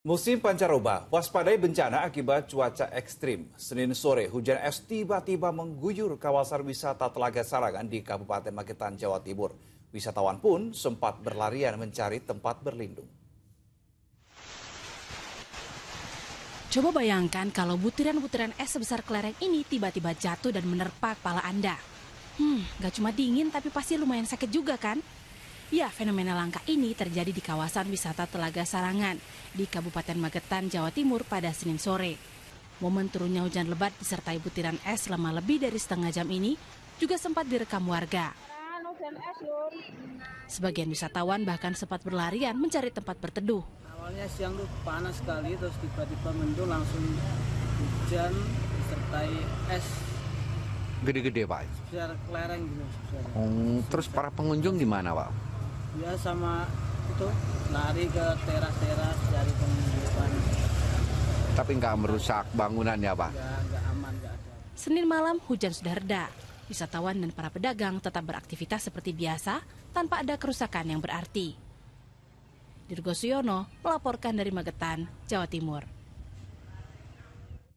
Musim pancaroba, waspadai bencana akibat cuaca ekstrim. Senin sore, hujan es tiba-tiba mengguyur kawasan wisata Telaga Sarangan di Kabupaten Magetan, Jawa Timur. Wisatawan pun sempat berlarian mencari tempat berlindung. Coba bayangkan kalau butiran-butiran es sebesar kelereng ini tiba-tiba jatuh dan menerpa kepala Anda. Hmm, gak cuma dingin tapi pasti lumayan sakit juga kan? Ya, fenomena langka ini terjadi di kawasan wisata Telaga Sarangan di Kabupaten Magetan, Jawa Timur pada Senin sore. Momen turunnya hujan lebat disertai butiran es selama lebih dari setengah jam ini juga sempat direkam warga. Kan, Sebagian wisatawan bahkan sempat berlarian mencari tempat berteduh. Awalnya siang tuh panas sekali, terus tiba-tiba mendung langsung hujan disertai es. Gede-gede pak? Besar kelereng gitu. Oh, terus para pengunjung gimana pak? ya sama itu lari ke teras-teras dari penghidupan tapi nggak merusak bangunan ya pak nggak aman nggak ada Senin malam hujan sudah reda wisatawan dan para pedagang tetap beraktivitas seperti biasa tanpa ada kerusakan yang berarti Dirgo Suyono melaporkan dari Magetan Jawa Timur